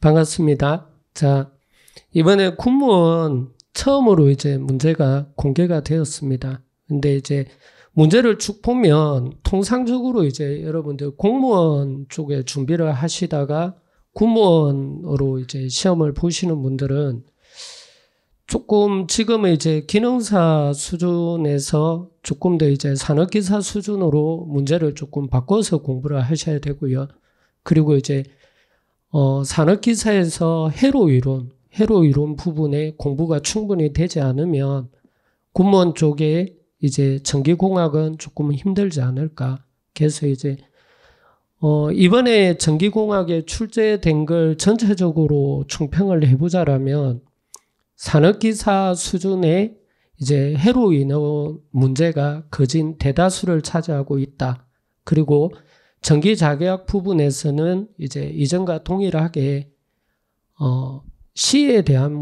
반갑습니다. 자, 이번에 국무원 처음으로 이제 문제가 공개가 되었습니다. 근데 이제 문제를 쭉 보면 통상적으로 이제 여러분들 공무원 쪽에 준비를 하시다가 군무원으로 이제 시험을 보시는 분들은 조금 지금의 이제 기능사 수준에서 조금 더 이제 산업기사 수준으로 문제를 조금 바꿔서 공부를 하셔야 되고요. 그리고 이제 어, 산업기사에서 해로 이론, 해로 이론 부분에 공부가 충분히 되지 않으면 군무원 쪽에 이제 전기공학은 조금 힘들지 않을까. 그래서 이제 어, 이번에 전기공학에 출제된 걸 전체적으로 총평을 해보자라면 산업기사 수준의 이제 해로 이원 문제가 거진 대다수를 차지하고 있다. 그리고 전기자계약 부분에서는 이제 이전과 동일하게 어, 시에 대한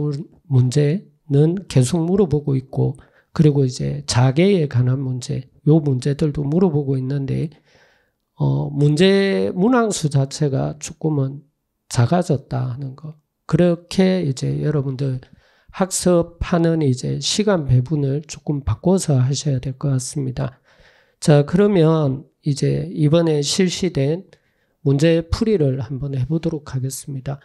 문제는 계속 물어보고 있고 그리고 이제 자계에 관한 문제 요 문제들도 물어보고 있는데 어, 문제 문항수 자체가 조금은 작아졌다 하는 거 그렇게 이제 여러분들 학습하는 이제 시간 배분을 조금 바꿔서 하셔야 될 것 같습니다. 자 그러면 이제 이번에 실시된 문제 풀이를 한번 해보도록 하겠습니다.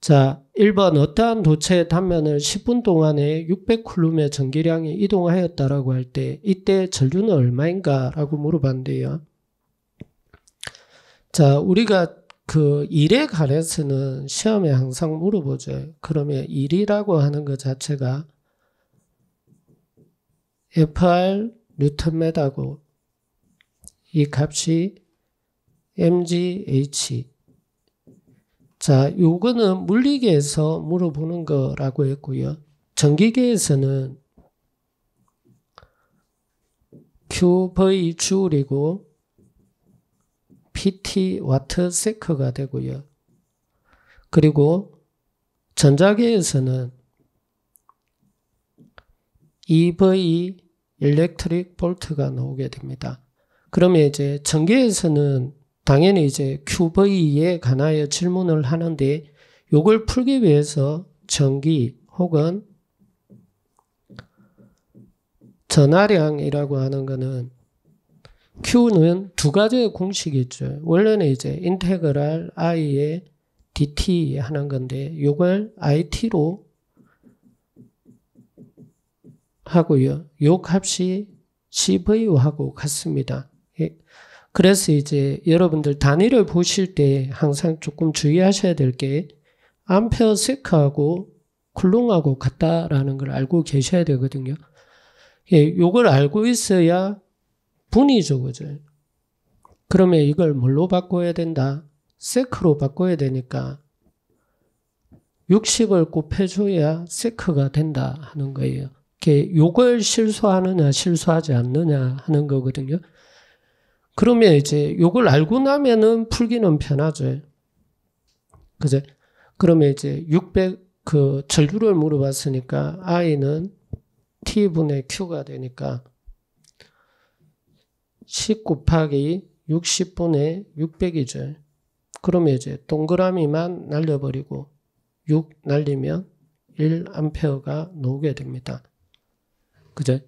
자, 1번 어떠한 도체의 단면을 10분 동안에 600쿨룸의 전기량이 이동하였다라고 할 때 이때 전류는 얼마인가 라고 물어봤는데요. 자, 우리가 그 일에 관해서는 시험에 항상 물어보죠. 그러면 일이라고 하는 것 자체가 FR 뉴턴 메다고 이 값이 MGH. 자, 요거는 물리계에서 물어보는 거라고 했고요. 전기계에서는 qv 줄이고 PT 와트 세크가 되고요. 그리고 전자계에서는 EV 일렉트릭 볼트가 나오게 됩니다. 그러면 이제 전개에서는 당연히 이제 큐브이에 관하여 질문을 하는데 요걸 풀기 위해서 전기 혹은 전하량이라고 하는 거는 Q는 두 가지의 공식이 있죠. 원래는 이제 인테그랄 i의 dt 하는 건데 이걸 it로 하고요. 요 값이 cv하고 같습니다. 그래서 이제 여러분들 단위를 보실 때 항상 조금 주의하셔야 될 게 암페어 세크하고 쿨롱하고 같다라는 걸 알고 계셔야 되거든요. 예, 요걸 알고 있어야 분이 적어져요. 그러면 이걸 뭘로 바꿔야 된다? 세크로 바꿔야 되니까 60을 곱해줘야 세크가 된다 하는 거예요. 이게 요걸 실수하느냐 실수하지 않느냐 하는 거거든요. 그러면 이제 욕을 알고 나면은 풀기는 편하죠. 그제? 그러면 이제 600, 그 절규를 물어봤으니까 i는 t분의 q가 되니까 10 곱하기 60분의 600이죠. 그러면 이제 동그라미만 날려버리고 6 날리면 1 암페어가 나오게 됩니다. 그죠?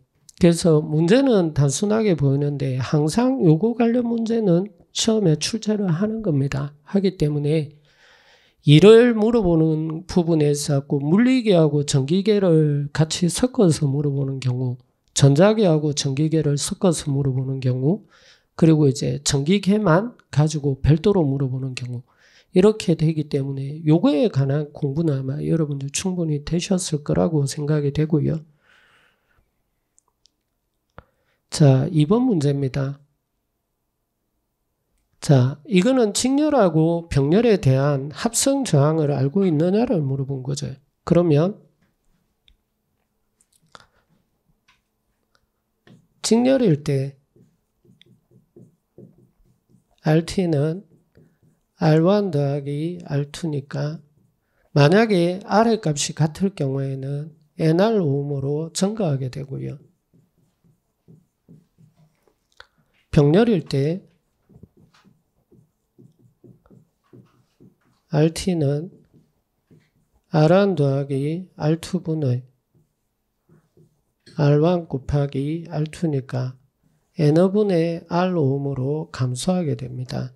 그래서 문제는 단순하게 보이는데 항상 요거 관련 문제는 처음에 출제를 하는 겁니다. 하기 때문에 이를 물어보는 부분에서 자꾸 물리계하고 전기계를 같이 섞어서 물어보는 경우, 전자계하고 전기계를 섞어서 물어보는 경우, 그리고 이제 전기계만 가지고 별도로 물어보는 경우, 이렇게 되기 때문에 요거에 관한 공부는 아마 여러분들 충분히 되셨을 거라고 생각이 되고요. 자, 2번 문제입니다. 자, 이거는 직렬하고 병렬에 대한 합성 저항을 알고 있느냐를 물어본 거죠. 그러면 직렬일 때 RT는 R1 더하기 R2니까 만약에 R의 값이 같을 경우에는 NR5음으로 증가하게 되고요. 병렬일 때 RT는 R1 더하기 R2분의 R1 곱하기 R2니까 N분의 R5으로 감소하게 됩니다.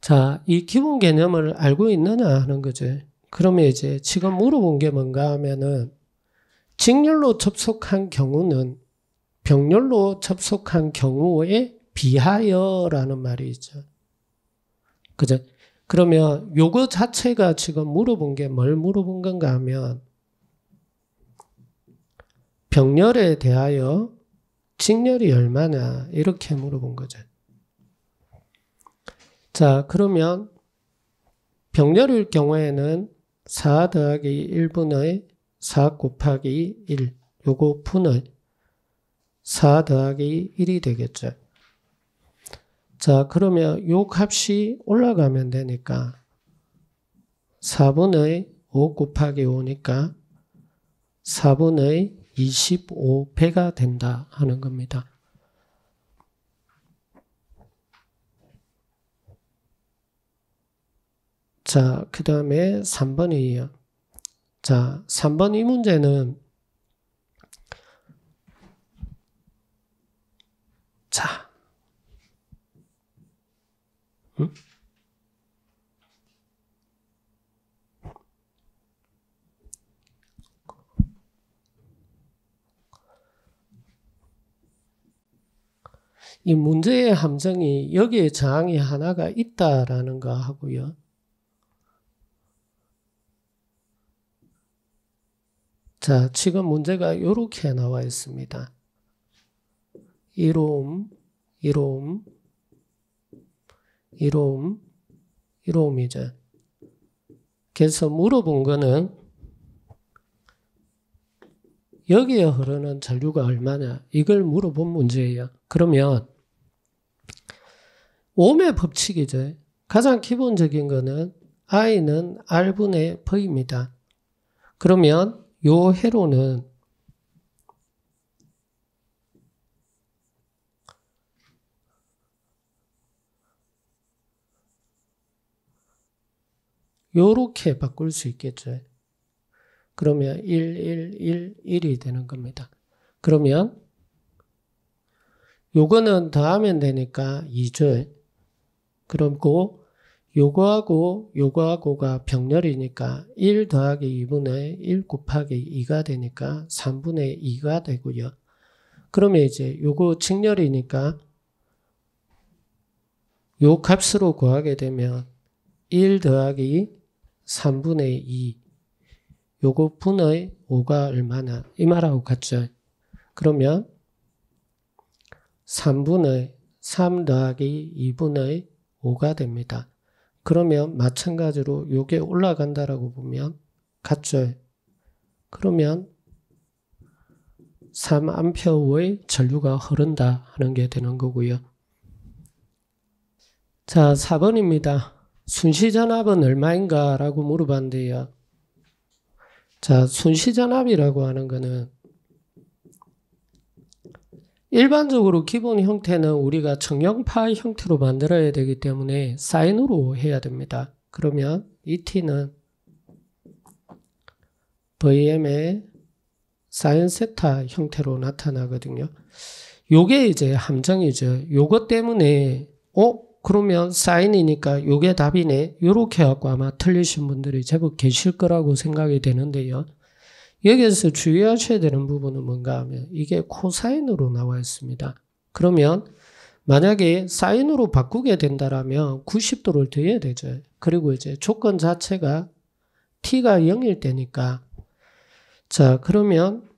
자, 이 기본 개념을 알고 있느냐 하는 거죠. 그러면 이제 지금 물어본 게 뭔가 하면은 직렬로 접속한 경우는 병렬로 접속한 경우에 비하여라는 말이죠. 그죠? 그러면 요거 자체가 지금 물어본 게 뭘 물어본 건가 하면 병렬에 대하여 직렬이 얼마냐 이렇게 물어본 거죠. 자 그러면 병렬일 경우에는 4 더하기 1분의 4 곱하기 1 요거 푸을4 더하기 1이 되겠죠. 자 그러면 요 값이 올라가면 되니까 4분의 5 곱하기 5니까 4분의 25배가 된다 하는 겁니다. 자, 그 다음에 3번이에요. 자, 3번 이 문제는 자. 음? 이 문제의 함정이 여기에 저항이 하나가 있다라는 거 하고요. 자, 지금 문제가 이렇게 나와 있습니다. 이로움, 이로움, 이로움, 이로움이죠. 그래서 물어본 거는 여기에 흐르는 잔류가 얼마냐 이걸 물어본 문제예요. 그러면 오의 법칙이죠. 가장 기본적인 거는 I는 R분의 V입니다. 그러면 요 해로는 요렇게 바꿀 수 있겠죠. 그러면 1, 1, 1, 1이 되는 겁니다. 그러면 요거는 더하면 되니까 2죠. 그리고 요거하고 요거하고가 병렬이니까 1 더하기 2분의 1 곱하기 2가 되니까 3분의 2가 되고요. 그러면 이제 요거 직렬이니까 요 값으로 구하게 되면 1 더하기 3분의 2 요거 분의 5가 얼마나 이 말하고 같죠. 그러면 3분의 3 더하기 2분의 5가 됩니다. 그러면 마찬가지로 요게 올라간다라고 보면 같죠. 그러면 3암페어의 전류가 흐른다 하는 게 되는 거고요. 자, 4번입니다. 순시전압은 얼마인가? 라고 물어봤는데요. 자, 순시전압이라고 하는 거는 일반적으로 기본 형태는 우리가 정형파 형태로 만들어야 되기 때문에 사인으로 해야 됩니다. 그러면 이 t는 vm의 사인 세타 형태로 나타나거든요. 요게 이제 함정이죠. 요것 때문에 어? 그러면 사인이니까 요게 답이네. 요렇게 해갖고 아마 틀리신 분들이 제법 계실 거라고 생각이 되는데요. 여기에서 주의하셔야 되는 부분은 뭔가 하면 이게 코사인으로 나와 있습니다. 그러면 만약에 사인으로 바꾸게 된다면 90도를 더해야 되죠. 그리고 이제 조건 자체가 t가 0일 때니까 자 그러면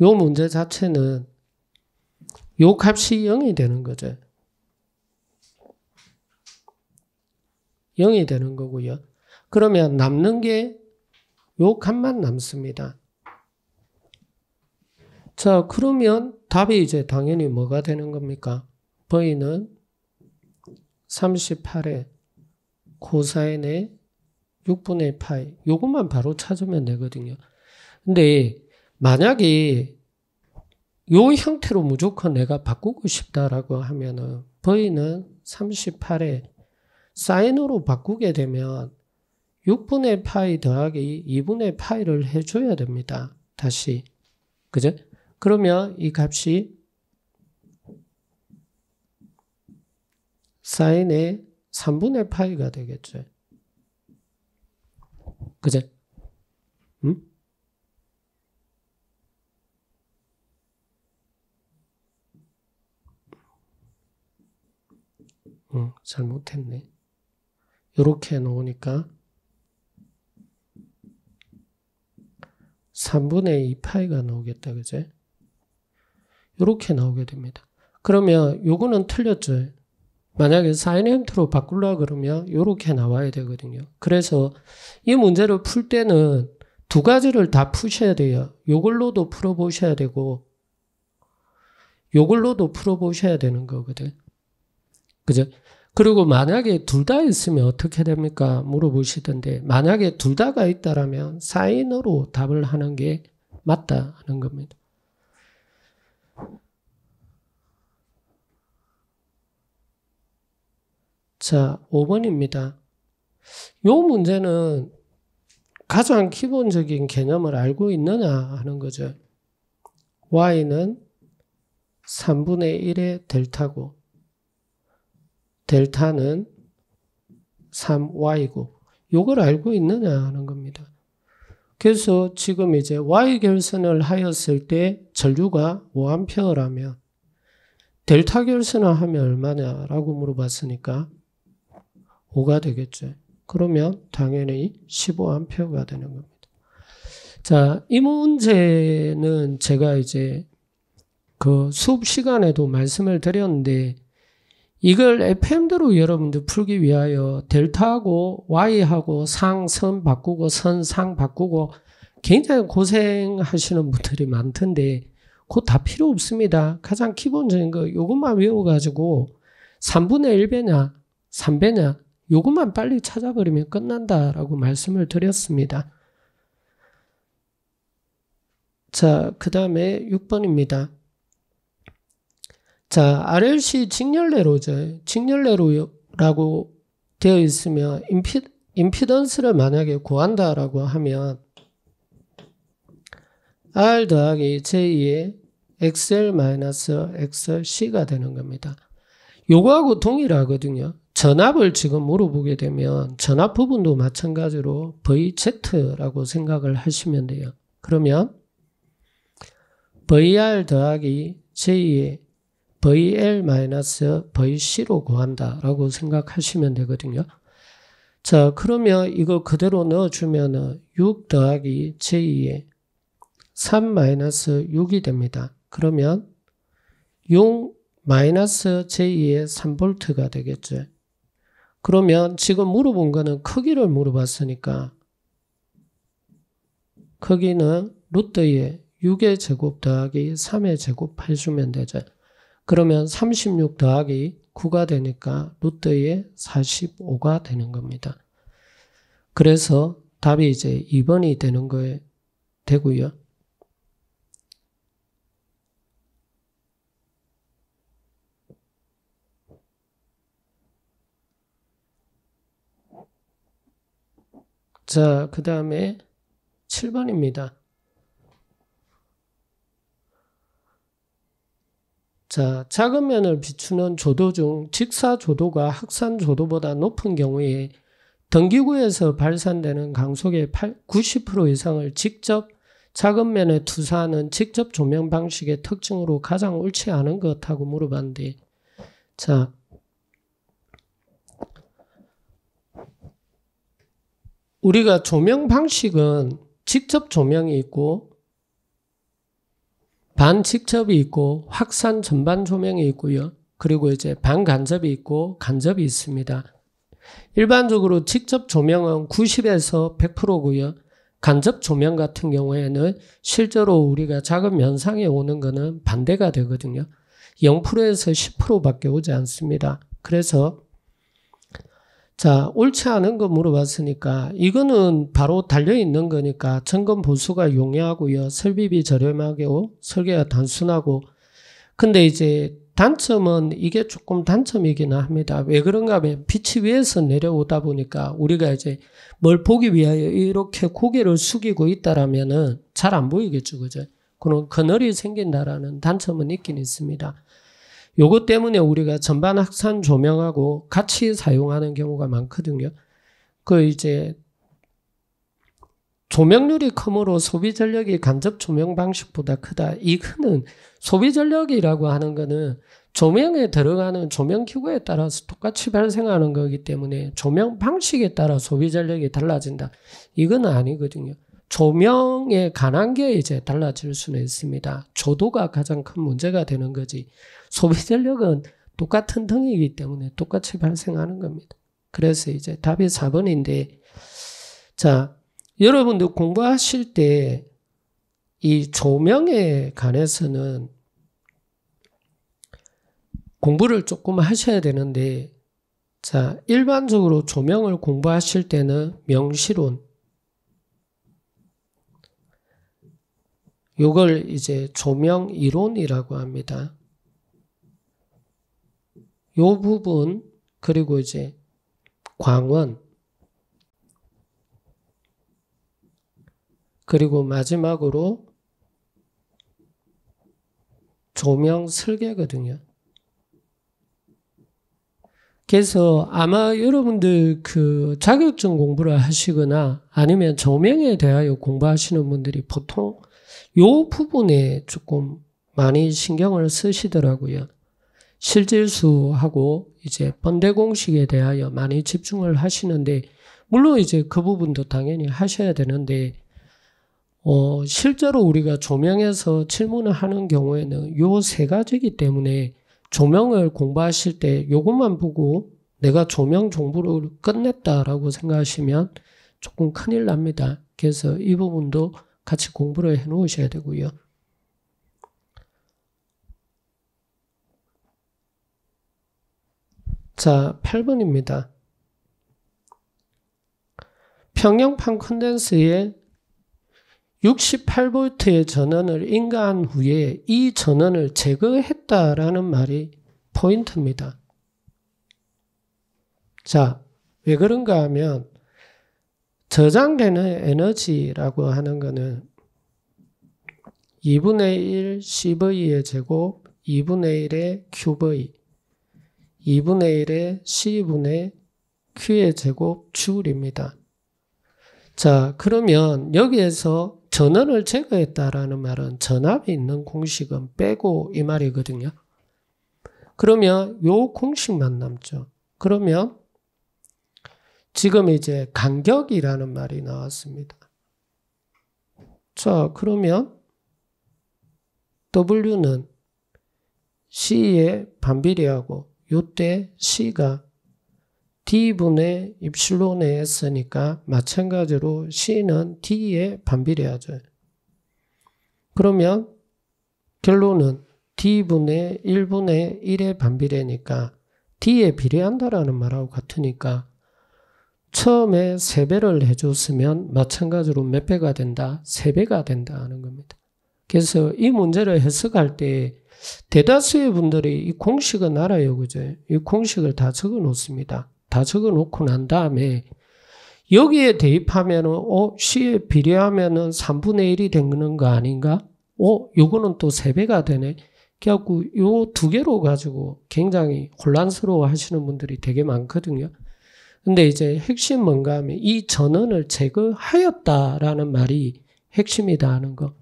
요 문제 자체는 요 값이 0이 되는 거죠. 0이 되는 거고요. 그러면 남는 게요 칸만 남습니다. 자, 그러면 답이 이제 당연히 뭐가 되는 겁니까? V는 38에 코사인의 6분의 파이. 요것만 바로 찾으면 되거든요. 근데 만약에 요 형태로 무조건 내가 바꾸고 싶다라고 하면은 V는 38에 사인으로 바꾸게 되면 6분의 파이 더하기 2분의 파이를 해줘야 됩니다. 다시. 그죠? 그러면 이 값이 사인의 3분의 파이가 되겠죠. 그죠? 음? 응, 어, 잘못했네. 이렇게 놓으니까 3분의 2 파이가 나오겠다, 그제? 이렇게 나오게 됩니다. 그러면 요거는 틀렸죠. 만약에 사인햄트로 바꾸려 그러면 요렇게 나와야 되거든요. 그래서 이 문제를 풀 때는 두 가지를 다 푸셔야 돼요. 요걸로도 풀어보셔야 되고 요걸로도 풀어보셔야 되는 거거든. 그죠? 그리고 만약에 둘 다 있으면 어떻게 됩니까? 물어보시던데 만약에 둘 다가 있다라면 사인으로 답을 하는 게 맞다 하는 겁니다. 자, 5번입니다. 요 문제는 가장 기본적인 개념을 알고 있느냐 하는 거죠. y는 3분의 1의 델타고 델타는 3y고 이걸 알고 있느냐 하는 겁니다. 그래서 지금 이제 y 결선을 하였을 때 전류가 5암라면 델타 결선을 하면 얼마냐라고 물어봤으니까 5가 되겠죠. 그러면 당연히 1 5암가 되는 겁니다. 자, 이 문제는 제가 이제 그 수업 시간에도 말씀을 드렸는데 이걸 FM대로 여러분들 풀기 위하여 델타하고 Y하고 상, 선 바꾸고 선, 상 바꾸고 굉장히 고생하시는 분들이 많던데 곧 다 필요 없습니다. 가장 기본적인 거 이것만 외워가지고 3분의 1배냐 3배냐 이것만 빨리 찾아버리면 끝난다라고 말씀을 드렸습니다. 자, 그 다음에 6번입니다. 자, RLC 직렬레로죠직렬레로라고 되어 있으면 인피, 임피던스를 만약에 구한다라고 하면 R 더하기 J의 XL 마이너스 XC가 되는 겁니다. 요거하고 동일하거든요. 전압을 지금 물어보게 되면 전압 부분도 마찬가지로 VZ라고 생각을 하시면 돼요. 그러면 VR 더하기 J의 VL-VC로 구한다라고 생각하시면 되거든요. 자, 그러면 이거 그대로 넣어주면 6 더하기 제의 3-6이 됩니다. 그러면 6마의3볼가 되겠죠. 그러면 지금 물어본 거는 크기를 물어봤으니까 크기는 루트의 6의 제곱 더하기 3의 제곱 해주면 되죠. 그러면 36 더하기 9가 되니까 루트의 45가 되는 겁니다. 그래서 답이 이제 2번이 되는 거에 되고요. 자, 그 다음에 7번입니다. 자, 작은 면을 비추는 조도 중 직사 조도가 학산 조도보다 높은 경우에 등기구에서 발산되는 강속의 90% 이상을 직접 작은 면에 투사하는 직접 조명 방식의 특징으로 가장 옳지 않은 것하고 물어봤는데, 자, 우리가 조명 방식은 직접 조명이 있고 반직접이 있고 확산 전반 조명이 있고요. 그리고 이제 반간접이 있고 간접이 있습니다. 일반적으로 직접 조명은 90에서 100%고요. 간접 조명 같은 경우에는 실제로 우리가 작은 면상에 오는 거는 반대가 되거든요. 0%에서 10%밖에 오지 않습니다. 그래서 자, 옳지 않은 거 물어봤으니까 이거는 바로 달려 있는 거니까 천금 보수가 용이하고요. 설비비 저렴하고 설계가 단순하고 근데 이제 단점은 이게 조금 단점이기 합니다. 왜 그런가 하면 빛이 위에서 내려오다 보니까 우리가 이제 뭘 보기 위하여 이렇게 고개를 숙이고 있다라면은 잘 안 보이겠죠. 그죠? 그런 그늘이 생긴다라는 단점은 있긴 있습니다. 요것 때문에 우리가 전반 확산 조명하고 같이 사용하는 경우가 많거든요. 그 이제 조명률이 크므로 소비 전력이 간접 조명 방식보다 크다. 이거는 소비 전력이라고 하는 거는 조명에 들어가는 조명 기구에 따라서 똑같이 발생하는 거기 때문에 조명 방식에 따라 소비 전력이 달라진다. 이건 아니거든요. 조명에 관한 게 이제 달라질 수는 있습니다. 조도가 가장 큰 문제가 되는 거지. 소비 전력은 똑같은 등이기 때문에 똑같이 발생하는 겁니다. 그래서 이제 답이 4번인데, 자, 여러분들 공부하실 때 이 조명에 관해서는 공부를 조금 하셔야 되는데, 자, 일반적으로 조명을 공부하실 때는 명시론, 이걸 이제 조명 이론이라고 합니다. 요 부분 그리고 이제 광원 그리고 마지막으로 조명 설계거든요. 그래서 아마 여러분들 그 자격증 공부를 하시거나 아니면 조명에 대하여 공부하시는 분들이 보통 요 부분에 조금 많이 신경을 쓰시더라고요. 실질수하고 이제 번대 공식에 대하여 많이 집중을 하시는데 물론 이제 그 부분도 당연히 하셔야 되는데 어 실제로 우리가 조명에서 질문을 하는 경우에는 요 세 가지기 때문에 조명을 공부하실 때 요것만 보고 내가 조명 정보를 끝냈다라고 생각하시면 조금 큰일 납니다. 그래서 이 부분도 같이 공부를 해 놓으셔야 되고요. 자, 8번입니다. 평형판 컨덴서에 6 8볼의 전원을 인가한 후에 이 전원을 제거했다라는 말이 포인트입니다. 자, 왜 그런가 하면 저장되는 에너지라고 하는 거는 2분의 1 1 0의 제곱, 2분의 1의 큐브의, 2분의 1의 10분의 q의 제곱 줄입니다. 자, 그러면 여기에서 전원을 제거했다라는 말은 전압이 있는 공식은 빼고 이 말이거든요. 그러면 요 공식만 남죠. 그러면 지금 이제 간격이라는 말이 나왔습니다. 자, 그러면 W는 C에 반비례하고 요때 C가 D분의 입실론에 쓰니까 마찬가지로 C는 D에 반비례하죠. 그러면 결론은 D분의 1분의 1에 반비례니까 D에 비례한다라는 말하고 같으니까 처음에 세배를 해줬으면 마찬가지로 몇 배가 된다? 세배가 된다 하는 겁니다. 그래서 이 문제를 해석할 때 대다수의 분들이 이 공식은 알아요. 그죠? 이 공식을 다 적어 놓습니다. 다 적어 놓고 난 다음에 여기에 대입하면은, 어, C에 비례하면은 3분의 1이 되는 거 아닌가? 어, 요거는 또 3배가 되네. 그래갖고 요 두 개로 가지고 굉장히 혼란스러워 하시는 분들이 되게 많거든요. 근데 이제 핵심 뭔가 하면 이 전원을 제거하였다라는 말이 핵심이다 하는 거.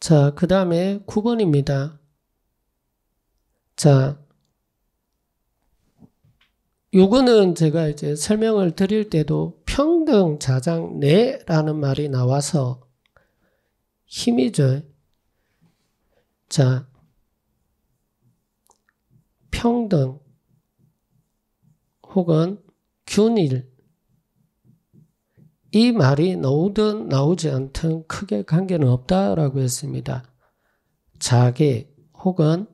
자, 그 다음에 9번입니다. 자, 요거는 제가 이제 설명을 드릴 때도 평등 자장 내라는 말이 나와서 힘이죠. 자, 평등 혹은 균일 이 말이 나오든 나오지 않든 크게 관계는 없다라고 했습니다. 자기 혹은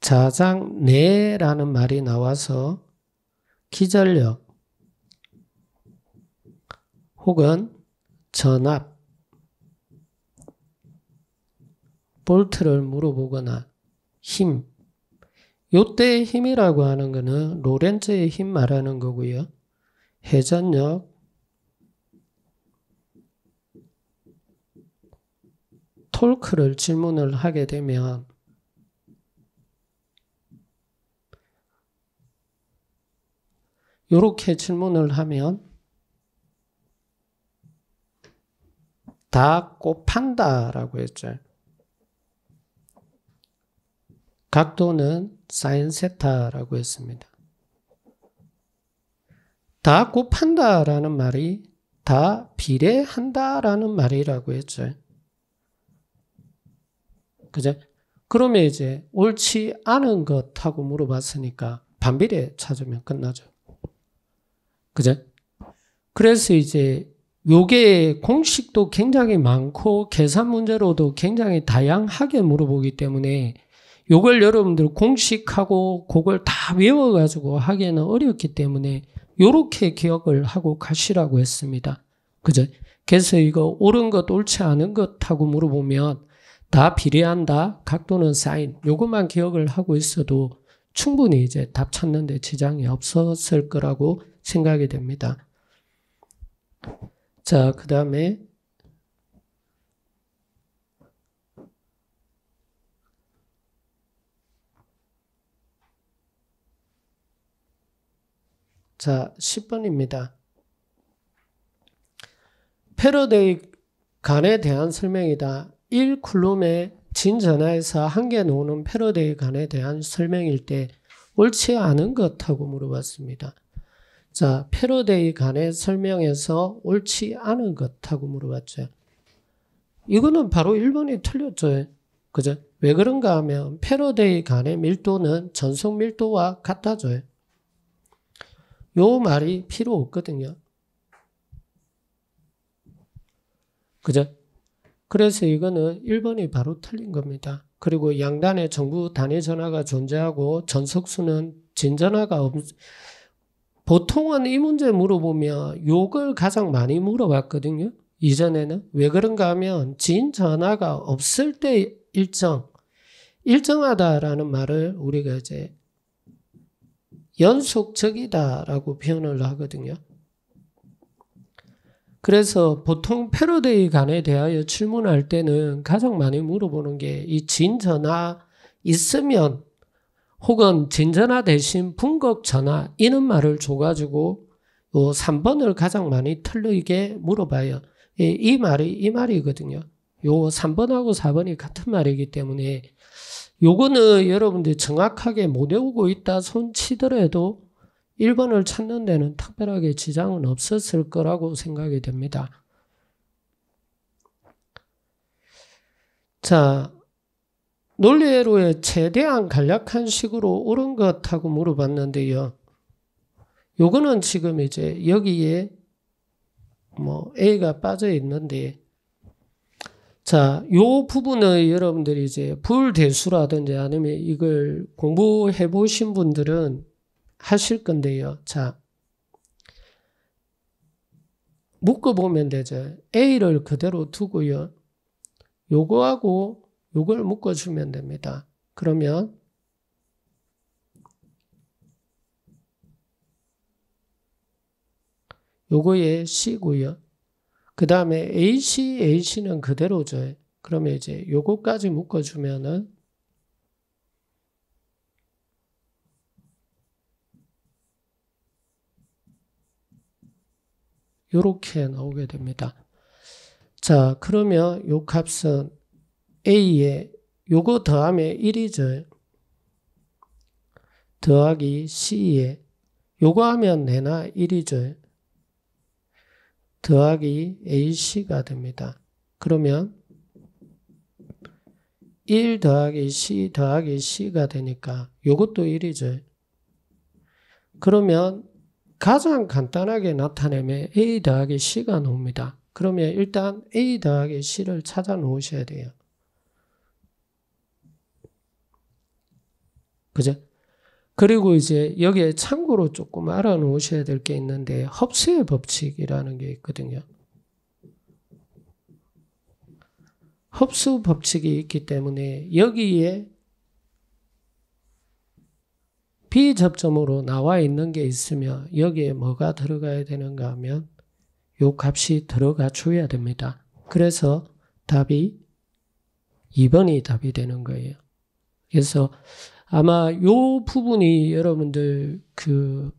자장내라는 말이 나와서 기절력 혹은 전압 볼트를 물어보거나 힘. 요때의 힘이라고 하는 거는 로렌츠의 힘 말하는 거고요. 회전력, 톨크를 질문을 하게 되면 요렇게 질문을 하면 다 곱한다라고 했죠. 각도는 사인 세타라고 했습니다. 다 곱한다라는 말이 다 비례한다라는 말이라고 했죠. 그죠? 그러면 이제 옳지 않은 것하고 물어봤으니까 반비례 찾으면 끝나죠. 그죠? 그래서 이제 요게 공식도 굉장히 많고 계산 문제로도 굉장히 다양하게 물어보기 때문에 요걸 여러분들 공식하고 그걸 다 외워가지고 하기에는 어렵기 때문에 요렇게 기억을 하고 가시라고 했습니다. 그죠? 그래서 이거 옳은 것, 옳지 않은 것하고 물어보면 다 비례한다, 각도는 사인, 요것만 기억을 하고 있어도 충분히 이제 답 찾는데 지장이 없었을 거라고 생각이 됩니다. 자, 그 다음에 자, 10번입니다. 패러데이 간에 대한 설명이다. 1쿨룸의 진전화에서 한 개 놓는 패러데이 간에 대한 설명일 때 옳지 않은 것하고 물어봤습니다. 자, 패러데이 간의 설명에서 옳지 않은 것하고 물어봤죠. 이거는 바로 1번이 틀렸죠. 그죠? 왜 그런가 하면 패러데이 간의 밀도는 전속 밀도와 같다죠. 요 말이 필요 없거든요. 그죠? 그래서 이거는 1번이 바로 틀린 겁니다. 그리고 양단에 정부 단위 전화가 존재하고 전석수는 진전화가 없, 보통은 이 문제 물어보면 요걸 가장 많이 물어봤거든요. 이전에는. 왜 그런가 하면 진 전화가 없을 때 일정, 일정하다라는 말을 우리가 이제 연속적이다라고 표현을 하거든요. 그래서 보통 패러데이 간에 대하여 질문할 때는 가장 많이 물어보는 게 이 진전화 있으면 혹은 진전화 대신 분극전화 이런 말을 줘가지고 요 3번을 가장 많이 틀리게 물어봐요. 이, 말이 이 말이거든요. 요 3번하고 4번이 같은 말이기 때문에 요거는 여러분들이 정확하게 못 외우고 있다 손치더라도 1번을 찾는 데는 특별하게 지장은 없었을 거라고 생각이 됩니다. 자, 논리회로의 최대한 간략한 식으로 옳은 것하고 물어봤는데요. 요거는 지금 이제 여기에 뭐 A가 빠져 있는데 자, 요 부분을 여러분들이 이제 불대수라든지 아니면 이걸 공부해 보신 분들은 하실 건데요. 자, 묶어보면 되죠. A를 그대로 두고요. 요거하고 요걸 묶어주면 됩니다. 그러면 요거에 C고요. 그 다음에 AC, AC는 그대로죠. 그러면 이제 요거까지 묶어주면은 요렇게 나오게 됩니다. 자, 그러면 요 값은 A에 요거 더함에 1이죠. 더하기 C에 요거 하면 내나 1이죠. 더하기 AC가 됩니다. 그러면 1 더하기 C 더하기 C가 되니까 이것도 1이죠. 그러면 가장 간단하게 나타내면 A 더하기 C가 나옵니다. 그러면 일단 A 더하기 C를 찾아 놓으셔야 돼요. 그죠? 그리고 이제 여기에 참고로 조금 알아놓으셔야 될 게 있는데 흡수의 법칙이라는 게 있거든요. 흡수 법칙이 있기 때문에 여기에 비접점으로 나와 있는 게 있으며 여기에 뭐가 들어가야 되는가 하면 요 값이 들어가 줘야 됩니다. 그래서 답이 2번이 답이 되는 거예요. 그래서 아마 요 부분이 여러분들 그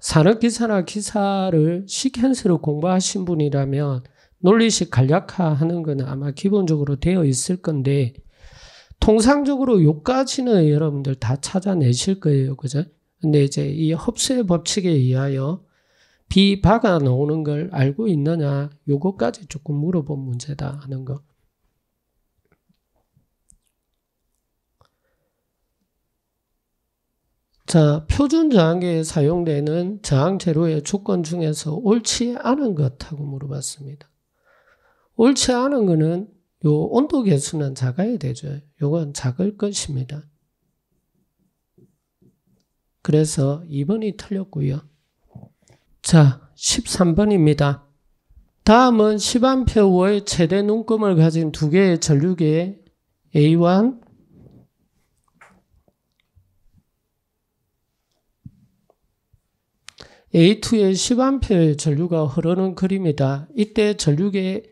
산업기사나 기사를 시퀀스로 공부하신 분이라면 논리식 간략화하는 것은 아마 기본적으로 되어 있을 건데 통상적으로 요까지는 여러분들 다 찾아내실 거예요. 그죠? 근데 이제 이 흡수의 법칙에 의하여 비바가 나는걸 알고 있느냐 요거까지 조금 물어본 문제다 하는 거. 자, 표준 저항계에 사용되는 저항 재로의 조건 중에서 옳지 않은 것하고 물어봤습니다. 옳지 않은 거는 요 온도 계수는 작아야 되죠. 요건 작을 것입니다. 그래서 2번이 틀렸고요. 자, 13번입니다. 다음은 10A의 최대 눈금을 가진 두 개의 전류계 A1, A2의 10A 전류가 흐르는 그림이다. 이때 전류계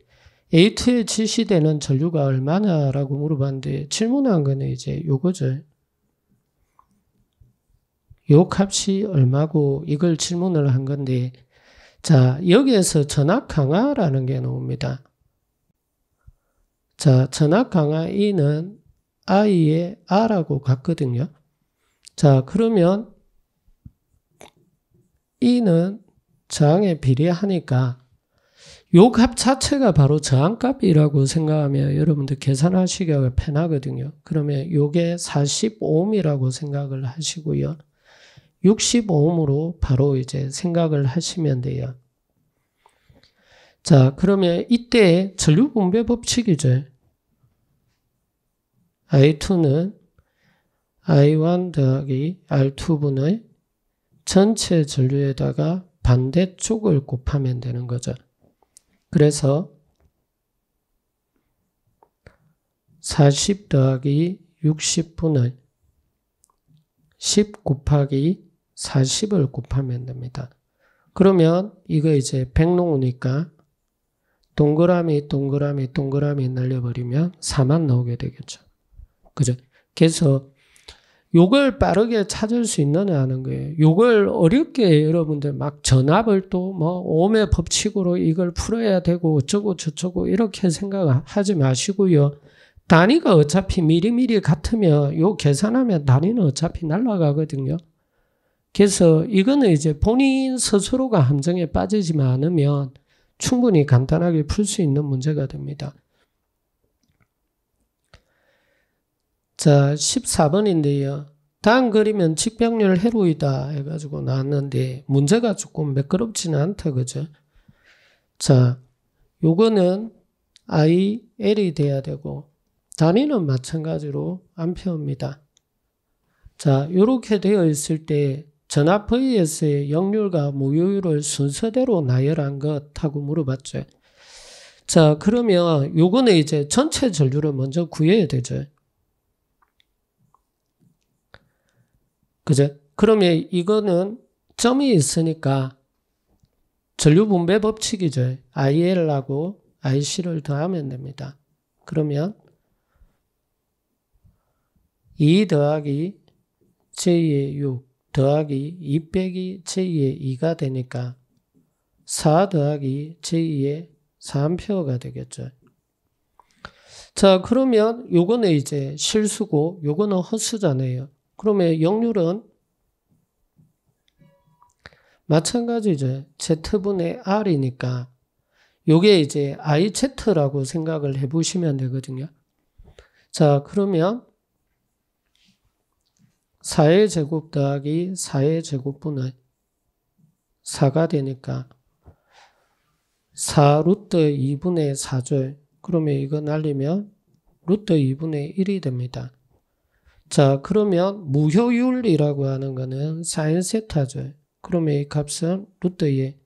A2에 지시되는 전류가 얼마냐라고 물어봤는데 질문한 거는 이제 요거죠. 요 값이 얼마고 이걸 질문을 한 건데 자 여기에서 전압 강화라는 게 나옵니다. 자 전압 강화 E는 I의 R하고 같거든요. 자 그러면 이는 저항에 비례하니까 요 값 자체가 바로 저항값이라고 생각하면 여러분들 계산하시기가 편하거든요. 그러면 요게 45옴이라고 생각을 하시고요. 65옴으로 바로 이제 생각을 하시면 돼요. 자, 그러면 이때 전류분배 법칙이죠. I2는 I1 더하기 R2분의 전체 전류에다가 반대쪽을 곱하면 되는 거죠. 그래서 40 더하기 60분의 10 곱하기 40을 곱하면 됩니다. 그러면 이거 이제 백농우니까 동그라미 동그라미 동그라미 날려버리면 4만 나오게 되겠죠. 그죠? 그래 요걸 빠르게 찾을 수 있느냐 하는 거예요. 요걸 어렵게 여러분들 막 전압을 또뭐오음 법칙으로 이걸 풀어야 되고 어쩌고 저쩌고 이렇게 생각하지 마시고요. 단위가 어차피 미리미리 같으면 요 계산하면 단위는 어차피 날라가거든요. 그래서 이거는 이제 본인 스스로가 함정에 빠지지 않으면 충분히 간단하게 풀 수 있는 문제가 됩니다. 자, 14번인데요. 다음 그림은 측병률 해로이다 해가지고 나왔는데 문제가 조금 매끄럽지는 않다 그죠? 자, 요거는 I, L이 돼야 되고 단위는 마찬가지로 암페입니다 자, 요렇게 되어 있을 때전압 v 에의 역률과 무효율을 순서대로 나열한 것 하고 물어봤죠. 자, 그러면 요거는 이제 전체 전류를 먼저 구해야 되죠. 그죠? 그러면 이거는 점이 있으니까 전류 분배 법칙이죠. IL하고 IC를 더하면 됩니다. 그러면 2 더하기 J의 6 더하기 2 빼기 J의 2가 되니까 4 더하기 J의 3표가 되겠죠. 자, 그러면 요거는 이제 실수고 요거는 허수잖아요. 그러면 역률은 마찬가지죠. z분의 r이니까 요게 이제 iz라고 생각을 해보시면 되거든요. 자 그러면 4의 제곱 더하기 4의 제곱분의 4가 되니까 4 루트 2분의 4절 그러면 이거 날리면 루트 2분의 1이 됩니다. 자, 그러면 무효율이라고 하는 거는 사인 세타죠. 그러면 이 값은 루트의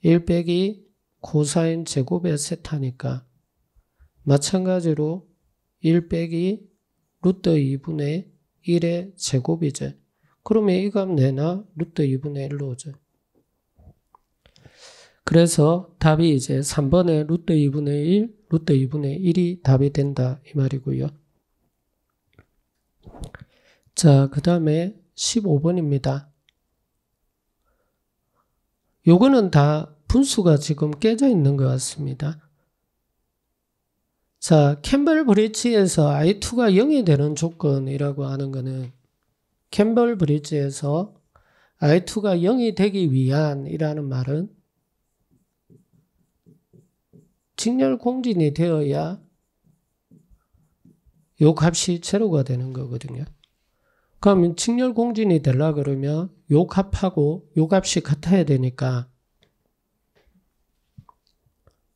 1 빼기 코사인 제곱의 세타니까 마찬가지로 1 빼기 루트 2분의 1의 제곱이죠. 그러면 이 값 내나 루트 2분의 1로 오죠. 그래서 답이 이제 3번에 루트 2분의 1, 루트 2분의 1이 답이 된다 이 말이고요. 자, 그 다음에 15번입니다. 요거는 다 분수가 지금 깨져 있는 것 같습니다. 자, 캠벨 브릿지에서 I2가 0이 되는 조건이라고 하는 것은 캠벨 브릿지에서 I2가 0이 되기 위한이라는 말은 직렬 공진이 되어야 요 값이 제로가 되는 거거든요. 그러면 칭렬 공진이 되려 그러면 요 값하고 요 값이 같아야 되니까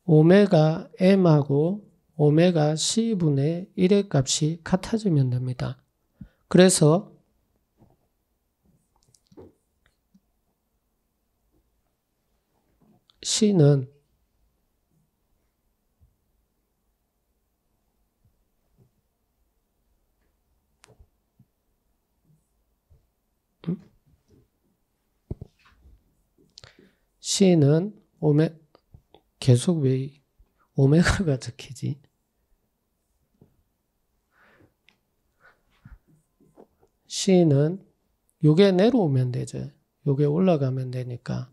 오메가 m하고 오메가 c분의 1의 값이 같아지면 됩니다. 그래서 c는 C는 오메 계속 왜 오메가가 적히지? C는 요게 내려오면 되죠. 요게 올라가면 되니까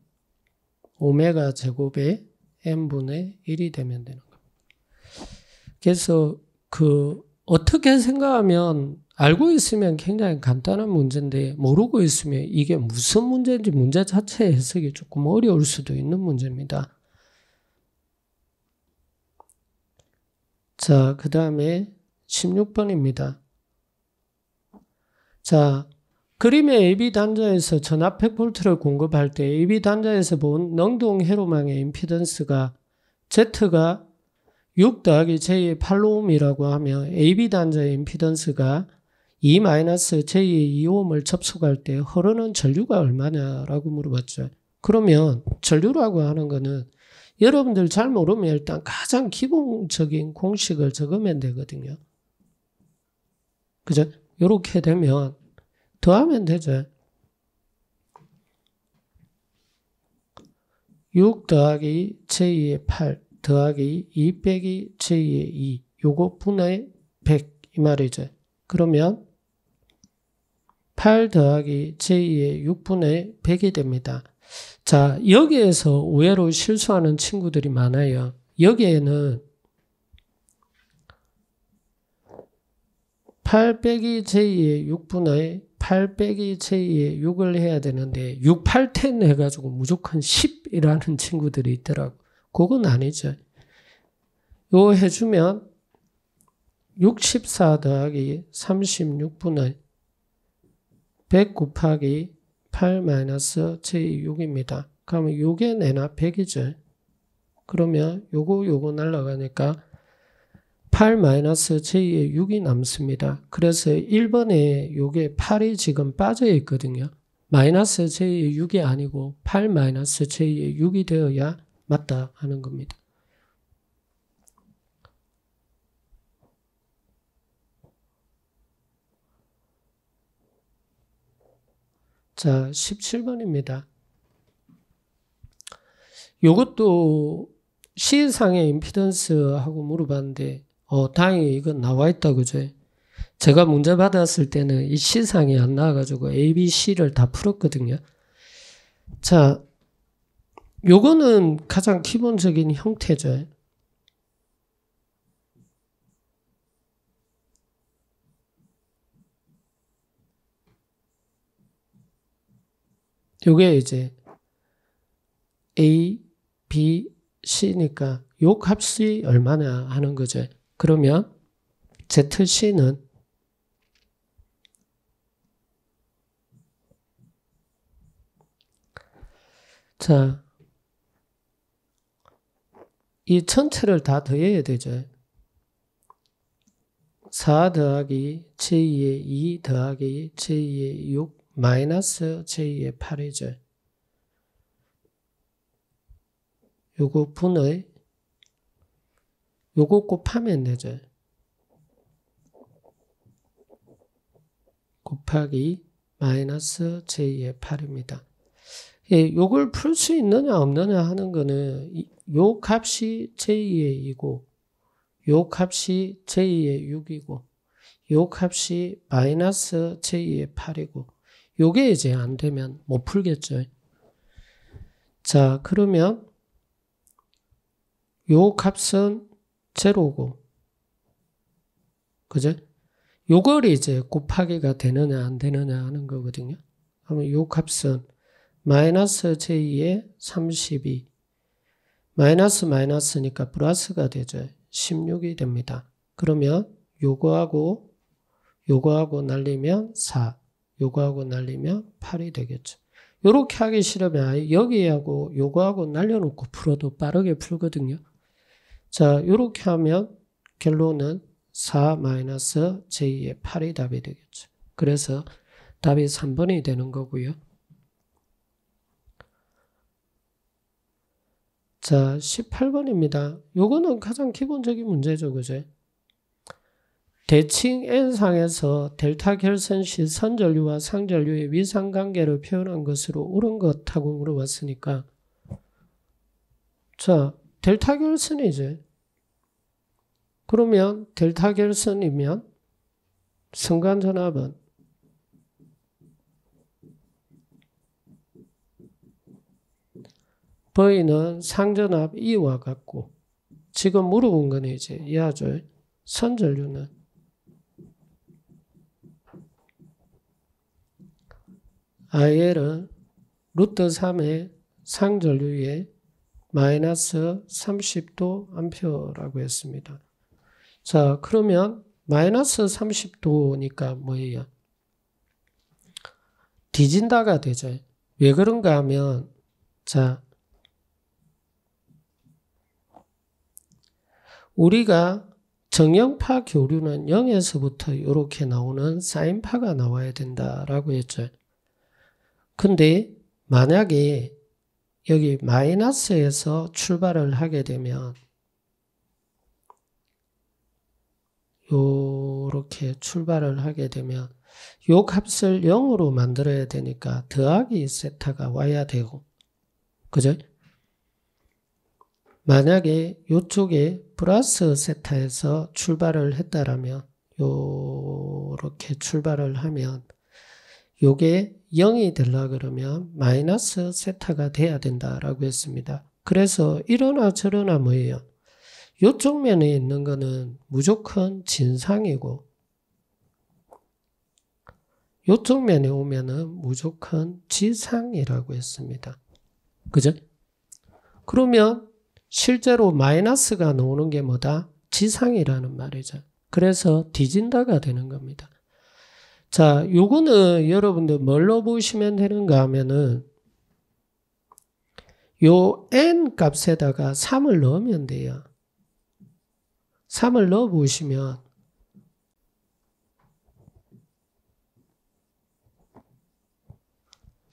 오메가 제곱의 n분의 1이 되면 되는 겁니다. 그래서 그 어떻게 생각하면 알고 있으면 굉장히 간단한 문제인데 모르고 있으면 이게 무슨 문제인지 문제 자체 해석이 조금 어려울 수도 있는 문제입니다. 자, 그 다음에 16번입니다. 자, 그림의 AB 단자에서 전압 100V를 공급할 때 AB 단자에서 본 능동 회로망의 임피던스가 Z가 6 더하기 제2의8로움이라고 하면 AB 단자의 임피던스가 E 제2의 2옴을 접속할 때 흐르는 전류가 얼마냐라고 물어봤죠. 그러면 전류라고 하는 거는 여러분들 잘 모르면 일단 가장 기본적인 공식을 적으면 되거든요. 그죠? 이렇게 되면 더하면 되죠. 6 더하기 제2의 8. 더하기 2 빼기 제2의 2 요거 분의 100 이 말이죠. 그러면 8 더하기 제2의 6분의 100이 됩니다. 자 여기에서 오해로 실수하는 친구들이 많아요. 여기에는 8 빼기 제2의 6분의 8 빼기 제2의 6을 해야 되는데 6, 8, 10 해가지고 무조건 10이라는 친구들이 있더라고요. 그건 아니죠. 요 해주면 64 더하기 36분의 100 곱하기 8 마이너스 제6입니다. 그러면 6에 내나 100이죠. 그러면 요거 요거 날라가니까 8 마이너스 제2의 6이 남습니다. 그래서 1번에 요게 8이 지금 빠져 있거든요. 마이너스 제2의 6이 아니고 8 마이너스 제2의 6이 되어야 맞다 하는 겁니다. 자, 17번입니다. 요것도 시상의 임피던스하고 물어봤는데, 어, 다행히 이건 나와 있다, 그죠? 제가 문제 받았을 때는 이 시상이 안 나와가지고 A, B, C를 다 풀었거든요. 자, 요거는 가장 기본적인 형태죠. 요게 이제 A, B, C니까 요 값이 얼마나 하는 거죠. 그러면 ZC는 자, 이 전체를 다 더해야 되죠. 4 더하기 제2의 2 더하기 제2의 6 마이너스 제2의 8이죠. 요거 분의 요거 곱하면 되죠. 곱하기 마이너스 제2의 8입니다. 예, 요걸 풀 수 있느냐 없느냐 하는 거는 요 값이 제2의 2고 요 값이 제2의 6이고 요 값이 마이너스 제2의 8이고 요게 이제 안 되면 못 풀겠죠. 자 그러면 요 값은 제로고 그죠? 요걸 이제 곱하기가 되느냐 안 되느냐 하는 거거든요. 그러면 요 값은 마이너스 제2의 32. 마이너스 마이너스니까 플러스가 되죠. 16이 됩니다. 그러면 요거하고 요거하고 날리면 4, 요거하고 날리면 8이 되겠죠. 요렇게 하기 싫으면 여기하고 요거하고 날려놓고 풀어도 빠르게 풀거든요. 자, 요렇게 하면 결론은 4 제2의 8이 답이 되겠죠. 그래서 답이 3번이 되는 거고요. 자, 18번입니다. 요거는 가장 기본적인 문제죠, 그제? 대칭 N상에서 델타 결선 시 선전류와 상전류의 위상관계를 표현한 것으로 옳은 것하고 물어봤으니까 자, 델타 결선이지. 그러면 델타 결선이면 성간전압은 보이는 상전 압 이와 같고 지금 물어본 건 이제 이하죠. 선전류는 IL은 루트 3의 상전류에 마이너스 30도 암표라고 했습니다. 자 그러면 마이너스 30도니까 뭐예요? 뒤진다가 되죠. 왜 그런가 하면 자 우리가 정형파 교류는 0에서부터 이렇게 나오는 사인파가 나와야 된다라고 했죠. 근데 만약에 여기 마이너스에서 출발을 하게 되면 요렇게 출발을 하게 되면 요 값을 0으로 만들어야 되니까 더하기 세타가 와야 되고 그죠? 만약에 이쪽에 플러스 세타에서 출발을 했다라면 요렇게 출발을 하면 요게 0이 되려 그러면 마이너스 세타가 돼야 된다라고 했습니다. 그래서 이러나 저러나 뭐예요? 요쪽 면에 있는 거는 무조건 진상이고 요쪽 면에 오면은 무조건 지상이라고 했습니다. 그죠? 그러면 실제로 마이너스가 나오는 게 뭐다? 지상이라는 말이죠. 그래서 뒤진다가 되는 겁니다. 자, 요거는 여러분들 뭘로 보시면 되는가 하면은 요 n 값에다가 3을 넣으면 돼요. 3을 넣어 보시면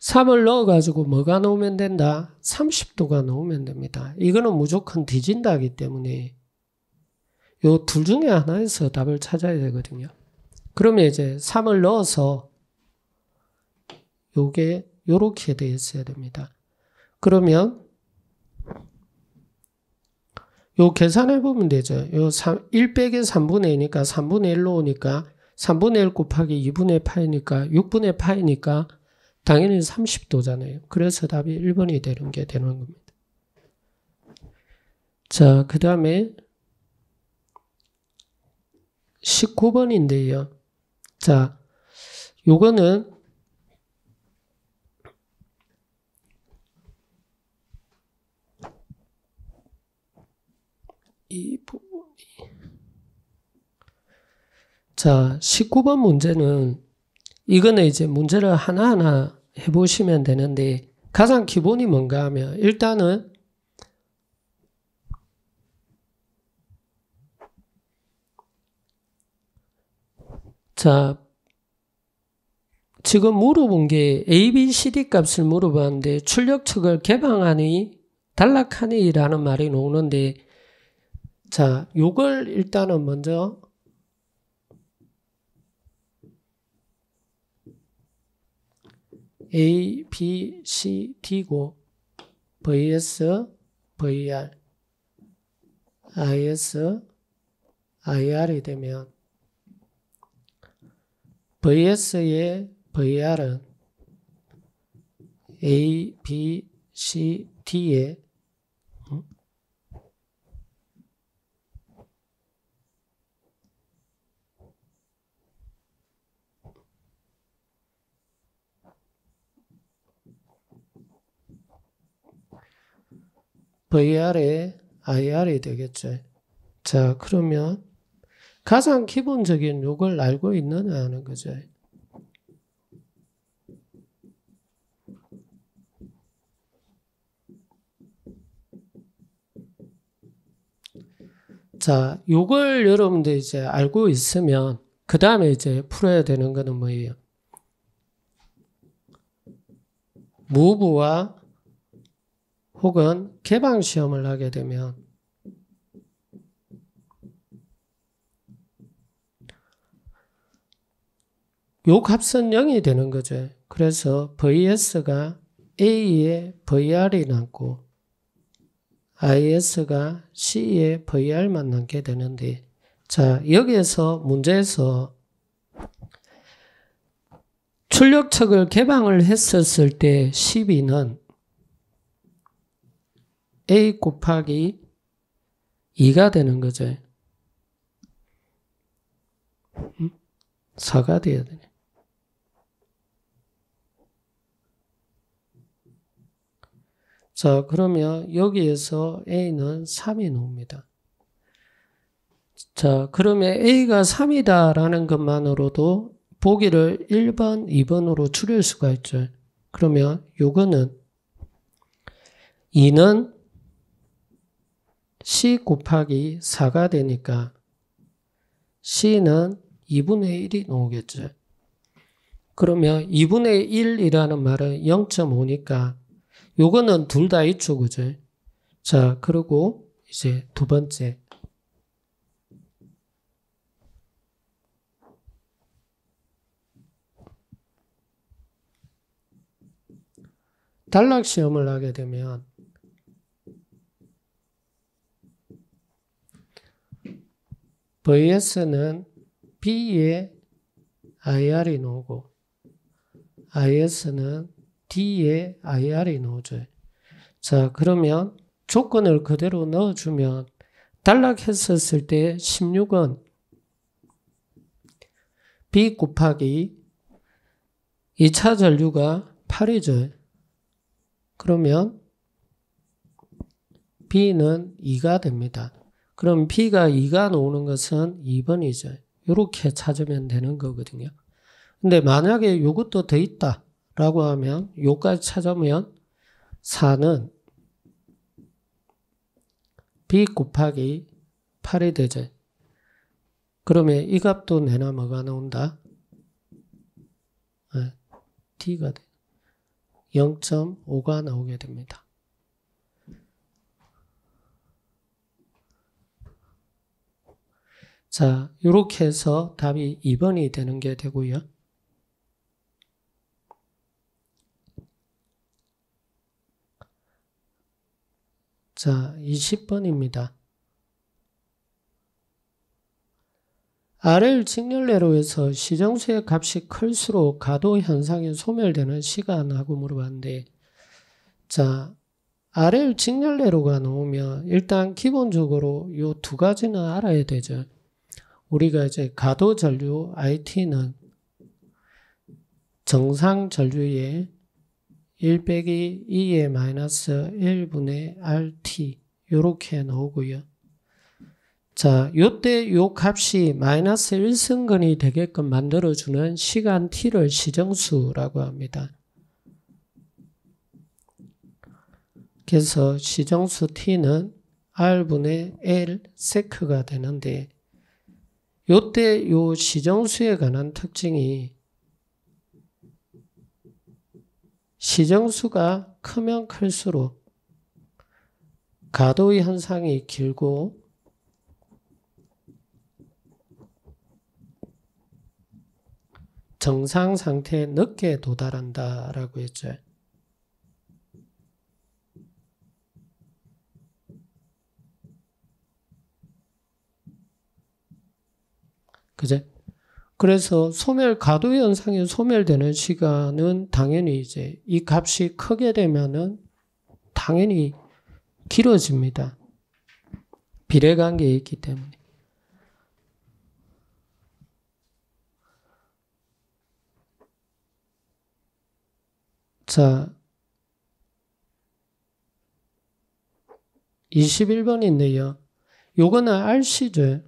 3을 넣어가지고 뭐가 넣으면 된다? 30도가 넣으면 됩니다. 이거는 무조건 뒤진다기 때문에 요 둘 중에 하나에서 답을 찾아야 되거든요. 그러면 이제 3을 넣어서 요게 요렇게 돼 있어야 됩니다. 그러면 요 계산해 보면 되죠. 요 3, 1 빼기 3분의 2니까 3분의 1로 오니까 3분의 1 곱하기 2분의 8이니까 6분의 8이니까 당연히 30도잖아요. 그래서 답이 1번이 되는 게 되는 겁니다. 자, 그 다음에 19번인데요. 자, 요거는 이 부분이 자, 19번 문제는 이거는 이제 문제를 하나하나 해보시면 되는데 가장 기본이 뭔가 하면 일단은 자 지금 물어본 게 A, B, C, D 값을 물어봤는데 출력측을 개방하니 단락하니라는 말이 나오는데 자 요걸 일단은 먼저 A, B, C, D고 VS, VR, IS, IR이 되면 VS의 VR은 A, B, C, D의 VR에 IR이 되겠죠. 자, 그러면 가장 기본적인 요걸 알고 있느냐 하는 거죠. 자, 요걸 여러분들 이제 알고 있으면 그 다음에 이제 풀어야 되는 거는 뭐예요? 무브와 혹은 개방 시험을 하게 되면 욕합선 0이 되는 거죠. 그래서 VS가 A의 VR이 남고 IS가 C의 VR만 남게 되는데 자 여기에서 문제에서 출력측을 개방을 했었을 때 12는 a 곱하기 2가 되는 거죠. 4가 음? 돼야 되네. 자, 그러면 여기에서 a는 3이 나옵니다. 자, 그러면 a가 3이다라는 것만으로도 보기를 1번, 2번으로 줄일 수가 있죠. 그러면 요거는 2는 C 곱하기 4가 되니까 C는 2분의 1이 나오겠죠. 그러면 2분의 1이라는 말은 0.5니까 요거는 둘 다 있죠. 그죠? 자, 그리고 이제 두 번째. 단락 시험을 하게 되면 vs는 b에 ir이 나오고 is는 d에 ir이 나오죠. 자 그러면 조건을 그대로 넣어주면 단락했었을 때 16은 b 곱하기 2차 전류가 8이죠. 그러면 b는 2가 됩니다. 그럼 B가 2가 나오는 것은 2번이죠. 이렇게 찾으면 되는 거거든요. 근데 만약에 이것도 더 있다라고 하면 요까지 찾으면 4는 B 곱하기 8이 되죠. 그러면 이 값도 내나 뭐가 나온다? 네, D가 돼. 0.5가 나오게 됩니다. 자, 이렇게 해서 답이 2번이 되는 게 되고요. 자, 20번입니다. 아래 직렬례로 해서 시정수의 값이 클수록 가도 현상이 소멸되는 시간하고 물어봤는데 자, 아래 직렬례로가 나오면 일단 기본적으로 이두 가지는 알아야 되죠. 우리가 이제 가도 전류 IT는 정상 전류의 1 빼기 2의 마이너스 1분의 RT 이렇게 나오고요. 자, 요 때 요 값이 마이너스 1승근이 되게끔 만들어주는 시간 t를 시정수라고 합니다. 그래서 시정수 t는 r분의 l 세크가 되는데 요때 요 시정수에 관한 특징이 시정수가 크면 클수록 가도의 현상이 길고 정상 상태에 늦게 도달한다라고 했죠. 그제? 그래서 소멸 가도 현상이 소멸되는 시간은 당연히 이제 이 값이 크게 되면은 당연히 길어집니다. 비례 관계에 있기 때문에. 자, 21번인데요. 요거는 RC죠.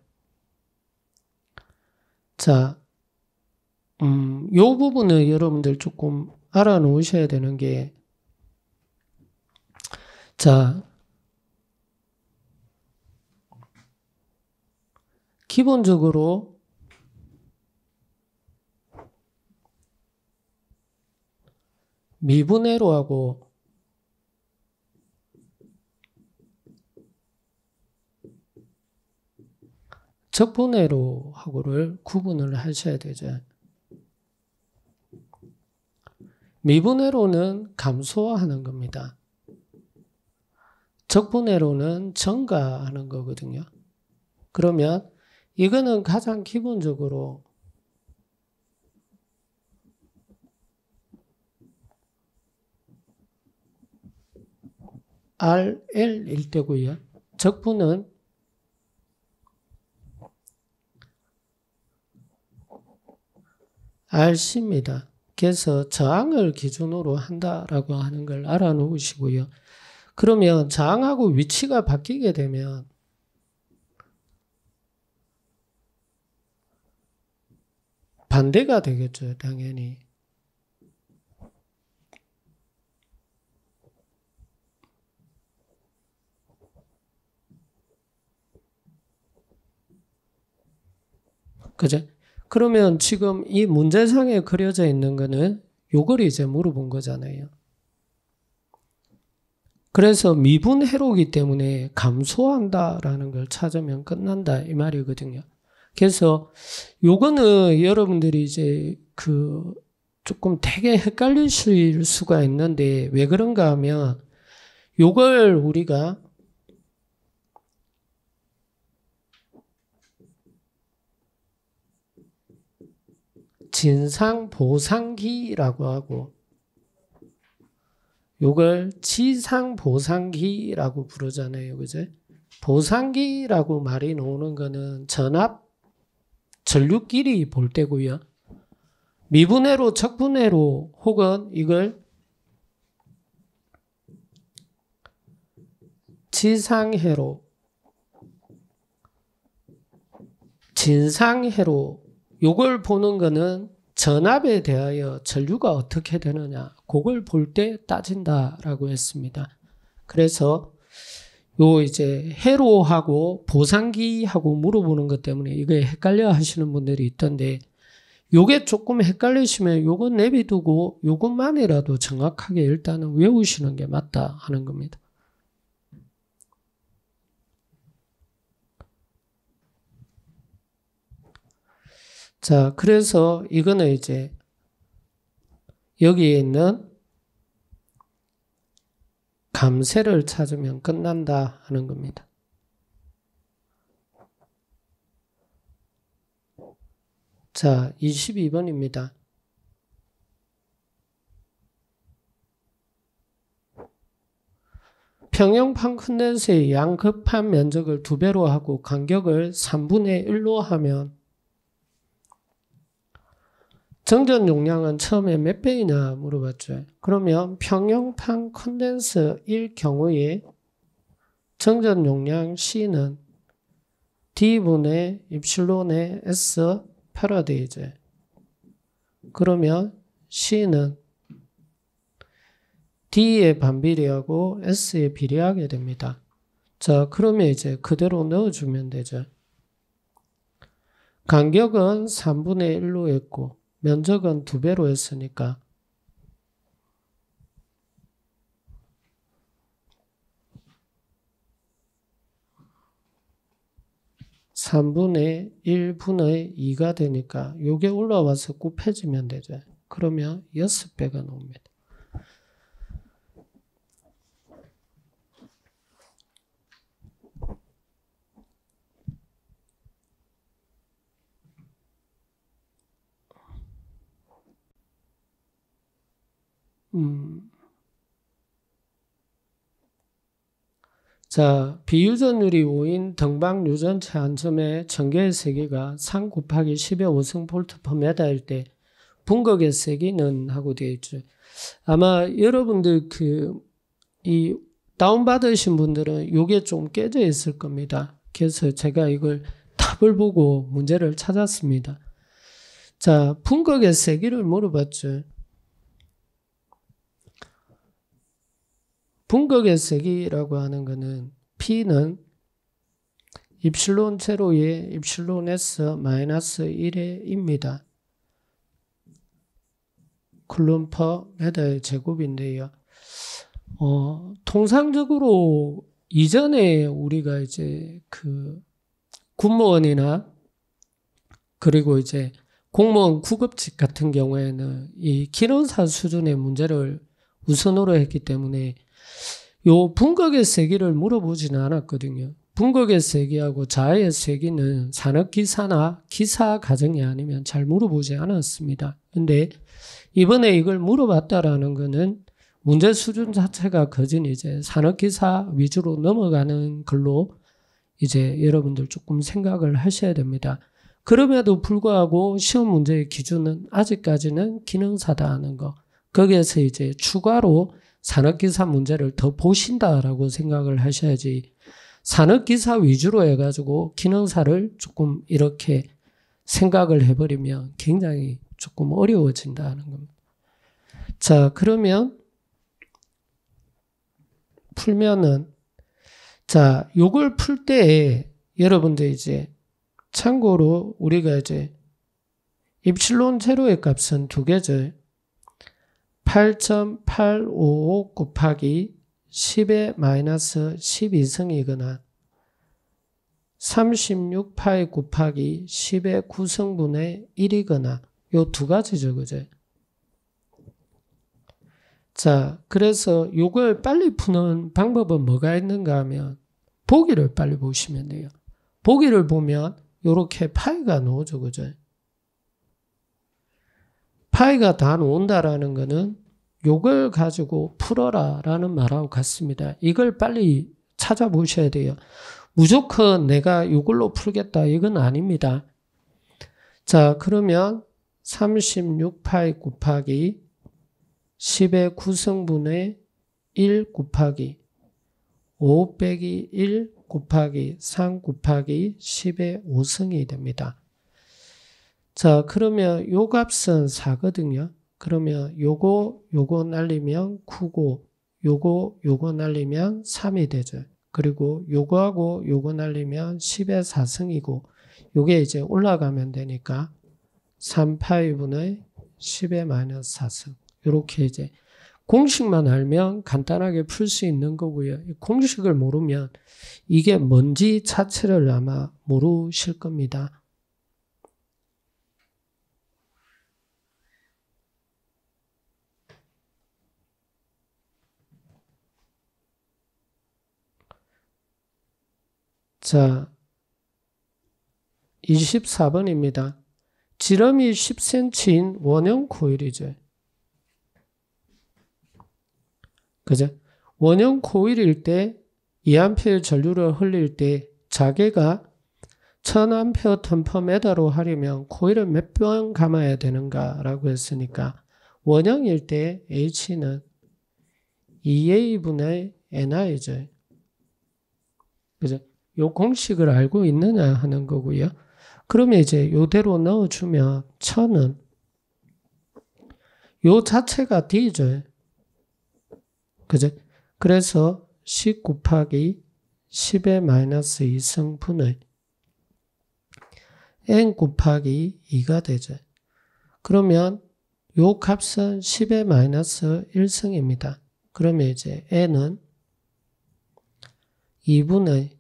자, 음, 요 부분을 여러분들 조금 알아놓으셔야 되는 게, 자, 기본적으로 미분해로하고 적분해로 하고를 구분을 하셔야 되죠. 미분해로는 감소화하는 겁니다. 적분해로는 증가하는 거거든요. 그러면 이거는 가장 기본적으로 RL일 때고요. 적분은 알십니다. 그래서 저항을 기준으로 한다라고 하는 걸 알아놓으시고요. 그러면 저항하고 위치가 바뀌게 되면 반대가 되겠죠, 당연히. 그죠? 그러면 지금 이 문제상에 그려져 있는 거는 요걸 이제 물어본 거잖아요. 그래서 미분 해로기 때문에 감소한다라는 걸 찾으면 끝난다 이 말이거든요. 그래서 요거는 여러분들이 이제 그 조금 되게 헷갈리실 수가 있는데 왜 그런가 하면 요걸 우리가 진상보상기라고 하고 요걸 지상보상기라고 부르잖아요. 그제? 보상기라고 말이 나오는 거는 전압 전류끼리 볼 때고요. 미분해로 적분해로 혹은 이걸 지상해로 진상해로 요걸 보는 거는 전압에 대하여 전류가 어떻게 되느냐 그걸 볼 때 따진다라고 했습니다. 그래서 요 이제 해로하고 보상기하고 물어보는 것 때문에 이거 헷갈려 하시는 분들이 있던데 요게 조금 헷갈리시면 요건 내비두고 요것만이라도 정확하게 일단은 외우시는 게 맞다 하는 겁니다. 자, 그래서 이거는 이제 여기에 있는 감세를 찾으면 끝난다 하는 겁니다. 자, 22번입니다. 평형판 컨덴서의 양급한 면적을 2배로 하고 간격을 3분의 1로 하면 정전 용량은 처음에 몇 배이냐 물어봤죠. 그러면 평형판 컨덴서일 경우에 정전 용량 C는 D분의 입실론의 S 패러데이제. 그러면 C는 D에 반비례하고 S에 비례하게 됩니다. 자, 그러면 이제 그대로 넣어주면 되죠. 간격은 3분의 1로 했고, 면적은 두 배로 했으니까 3분의1분의2가 되니까 이게 올라와서 곱해지면 되죠. 그러면 6 배가 나옵니다. 음. 자, 비유전율이 5인 등방 유전체 안점의 전개의 세기가 3 곱하기 10의 5승 볼트 퍼메다일 때 분극의 세기는 하고 되어 있죠. 아마 여러분들 그, 이, 다운받으신 분들은 요게 좀 깨져 있을 겁니다. 그래서 제가 이걸 답을 보고 문제를 찾았습니다. 자, 분극의 세기를 물어봤죠. 분극의 세이라고 하는 것은 P는 입실론 제로의 입실론 S 마이너스 1의입니다. 쿨론 퍼메다 제곱인데요. 어, 통상적으로 이전에 우리가 이제 그 군무원이나 그리고 이제 공무원 구급직 같은 경우에는 이 기론사 수준의 문제를 우선으로 했기 때문에 요 분극의 세계를 물어보지는 않았거든요. 분극의 세계하고 자아의 세계는 산업기사나 기사 과정이 아니면 잘 물어보지 않았습니다. 근데 이번에 이걸 물어봤다라는 거는 문제 수준 자체가 거진 이제 산업기사 위주로 넘어가는 걸로 이제 여러분들 조금 생각을 하셔야 됩니다. 그럼에도 불구하고 시험 문제의 기준은 아직까지는 기능사다 하는 거. 거기에서 이제 추가로 산업기사 문제를 더 보신다라고 생각을 하셔야지 산업기사 위주로 해가지고 기능사를 조금 이렇게 생각을 해버리면 굉장히 조금 어려워진다는 겁니다. 자, 그러면 풀면은 자, 요걸 풀 때에 여러분들 이제 참고로 우리가 이제 입실론 제로의 값은 두 개죠. 8.855 곱하기 10의 마이너스 12승이거나 36파이 곱하기 10의 9승분의 1이거나 요 두 가지죠, 그제? 자, 그래서 요걸 빨리 푸는 방법은 뭐가 있는가 하면 보기를 빨리 보시면 돼요. 보기를 보면 요렇게 파이가 나오죠, 그죠? 파이가 다 논다라는 거는 욕을 가지고 풀어라라는 말하고 같습니다. 이걸 빨리 찾아보셔야 돼요. 무조건 내가 이걸로 풀겠다 이건 아닙니다. 자 그러면 36파이 곱하기 10의 9승분의 1 곱하기 5 빼기 1 곱하기 3 곱하기 10의 5승이 됩니다. 자, 그러면 요 값은 4거든요. 그러면 요거, 요거 날리면 9고, 요거, 요거 날리면 3이 되죠. 그리고 요거하고 요거 날리면 10의 4승이고, 요게 이제 올라가면 되니까 3, 8분의 10의 마이너스 4승. 요렇게 이제 공식만 알면 간단하게 풀 수 있는 거고요. 공식을 모르면 이게 뭔지 자체를 아마 모르실 겁니다. 자, 24번입니다. 지름이 10cm인 원형 코일이죠. 그죠? 원형 코일일 때 2A 전류를 흘릴 때 자개가 1000A 턴퍼메다로 하려면 코일을 몇 번 감아야 되는가라고 했으니까 원형일 때 H는 2A분의 NI죠. 그죠? 요 공식을 알고 있느냐 하는 거고요. 그러면 이제 요대로 넣어주면 천은 요 자체가 D죠. 그죠? 그래서 10 곱하기 10의 마이너스 2승분의 n 곱하기 2가 되죠. 그러면 요 값은 10의 마이너스 1승입니다. 그러면 이제 n은 2분의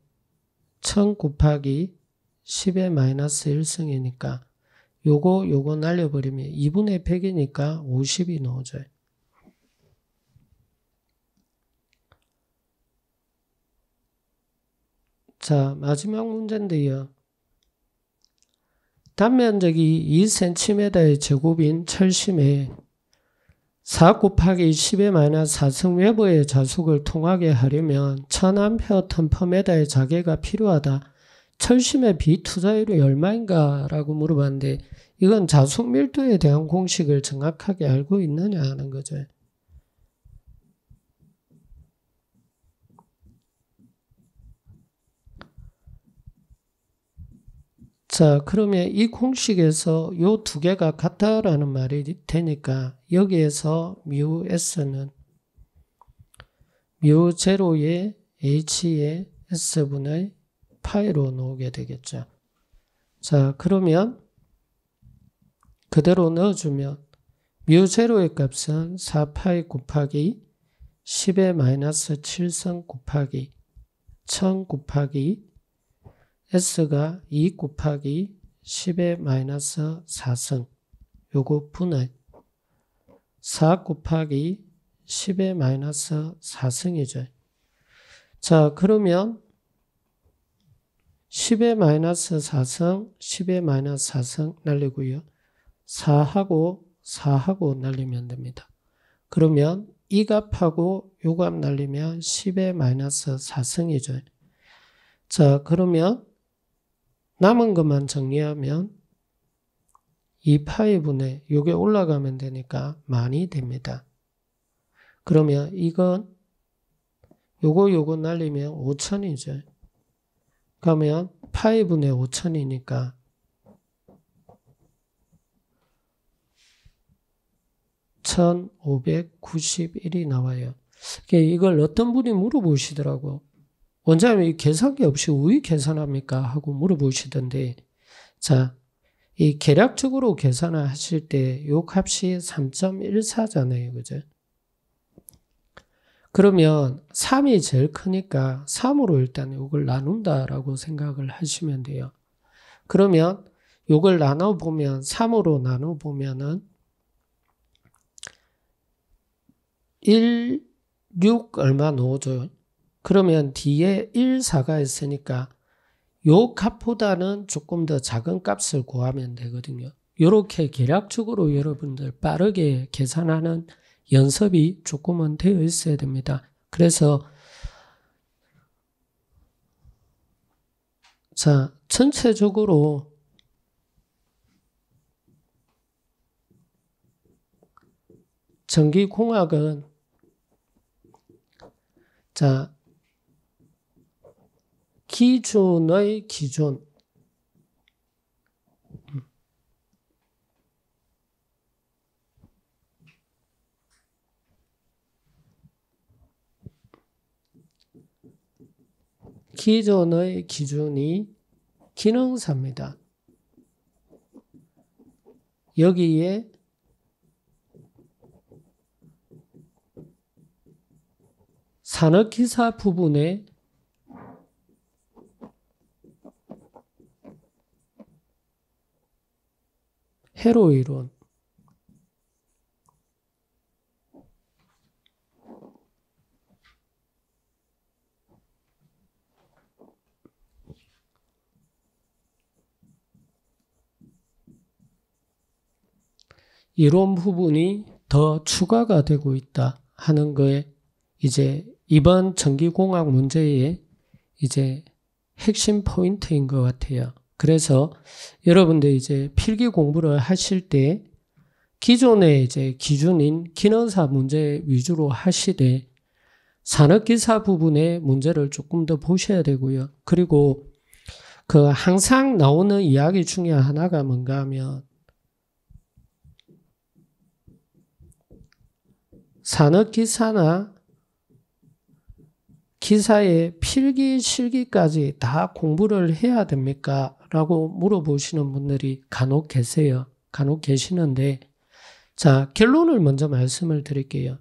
1000 곱하기 10의 마이너스 1승이니까 요거 요거 날려버리면 2분의 100이니까 50이 나오죠. 자 마지막 문제인데요. 단면적이 2cm의 제곱인 철심에 4 곱하기 1 0에 마이너스 4승 외부의 자속을 통하게 하려면 1000A 텀퍼메다의 자개가 필요하다. 철심의 비투자율이 얼마인가? 라고 물어봤는데 이건 자속 밀도에 대한 공식을 정확하게 알고 있느냐 하는 거죠. 자, 그러면 이 공식에서 요 두 개가 같다라는 말이 되니까 여기에서 뮤 s는 뮤 제로의 h의 s분의 파이로 놓게 되겠죠. 자, 그러면 그대로 넣어주면 뮤 제로의 값은 4파이 곱하기 10의 마이너스 7선 곱하기 1000 곱하기 S가 2 곱하기 10의 마이너스 4승 요거 분할 4 곱하기 10의 마이너스 4승이죠. 자 그러면 10의 마이너스 4승 10의 마이너스 4승 날리고요. 4하고 4하고 날리면 됩니다. 그러면 이 값하고 요 값 날리면 10의 마이너스 4승이죠. 자 그러면 남은 것만 정리하면 이파의 분에 요게 올라가면 되니까 많이 됩니다. 그러면 이건 요거 요거 날리면 5천이죠. 그러면 파의 분에 5천이니까 1591이 나와요. 이걸 어떤 분이 물어보시더라고. 원장님이 계산기 없이 우위 계산합니까? 하고 물어보시던데, 자, 이 계략적으로 계산을 하실 때 요 값이 3.14잖아요. 그죠? 그러면 3이 제일 크니까 3으로 일단 요걸 나눈다라고 생각을 하시면 돼요. 그러면 요걸 나눠보면 3으로 나눠보면은 1, 6 얼마 넣어줘요? 그러면 뒤에 1, 4가 있으니까 요 값보다는 조금 더 작은 값을 구하면 되거든요. 이렇게 계략적으로 여러분들 빠르게 계산하는 연습이 조금은 되어 있어야 됩니다. 그래서 자 전체적으로 전기공학은 자 기준의 기준. 기존의 기준이 기능사입니다. 여기에 산업기사 부분에 헤로이론. 이론 부분이 더 추가가 되고 있다 하는 거에 이제 이번 전기공학 문제의 이제 핵심 포인트인 것 같아요. 그래서 여러분들 이제 필기 공부를 하실 때 기존의 이제 기준인 기능사 문제 위주로 하시되 산업기사 부분의 문제를 조금 더 보셔야 되고요. 그리고 그 항상 나오는 이야기 중에 하나가 뭔가 하면 산업기사나 기사에 필기, 실기까지 다 공부를 해야 됩니까? 라고 물어보시는 분들이 간혹 계세요. 간혹 계시는데, 자, 결론을 먼저 말씀을 드릴게요.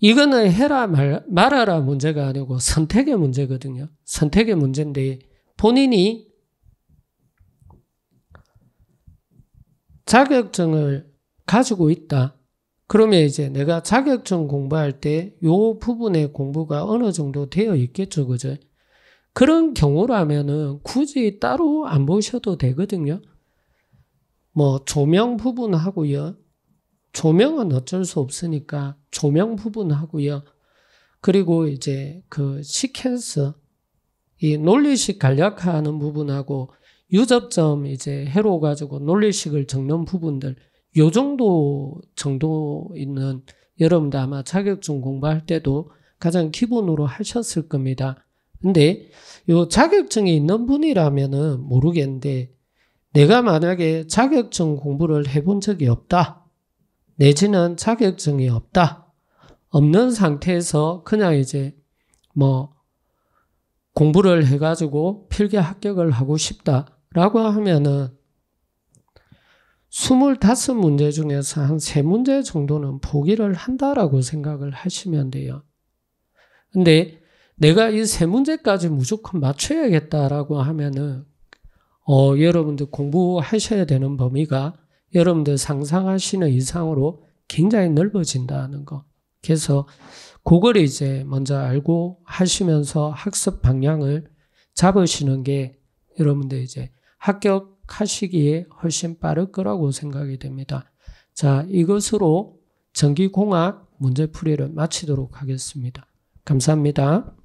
이거는 해라 말, 말아라 문제가 아니고 선택의 문제거든요. 선택의 문제인데 본인이 자격증을 가지고 있다. 그러면 이제 내가 자격증 공부할 때 요 부분의 공부가 어느 정도 되어 있겠죠, 그죠? 그런 경우라면은 굳이 따로 안 보셔도 되거든요. 뭐 조명 부분 하고요. 조명은 어쩔 수 없으니까 조명 부분 하고요. 그리고 이제 그 시퀀스 이 논리식 간략화하는 부분하고 유접점 이제 해로 가지고 논리식을 적는 부분들 요 정도 정도 있는 여러분들 아마 자격증 공부할 때도 가장 기본으로 하셨을 겁니다. 근데 요 자격증이 있는 분이라면은 모르겠는데 내가 만약에 자격증 공부를 해본 적이 없다. 내지는 자격증이 없다. 없는 상태에서 그냥 이제 뭐 공부를 해가지고 필기 합격을 하고 싶다라고 하면은 2 5 문제 중에서 한3문제 정도는 포기를 한다라고 생각을 하시면 돼요. 근데 내가 이 세 문제까지 무조건 맞춰야겠다라고 하면은 어, 여러분들 공부하셔야 되는 범위가 여러분들 상상하시는 이상으로 굉장히 넓어진다는 거. 그래서 그걸 이제 먼저 알고 하시면서 학습 방향을 잡으시는 게 여러분들 이제 합격 하시기에 훨씬 빠를 거라고 생각이 됩니다. 자, 이것으로 전기공학 문제풀이를 마치도록 하겠습니다. 감사합니다.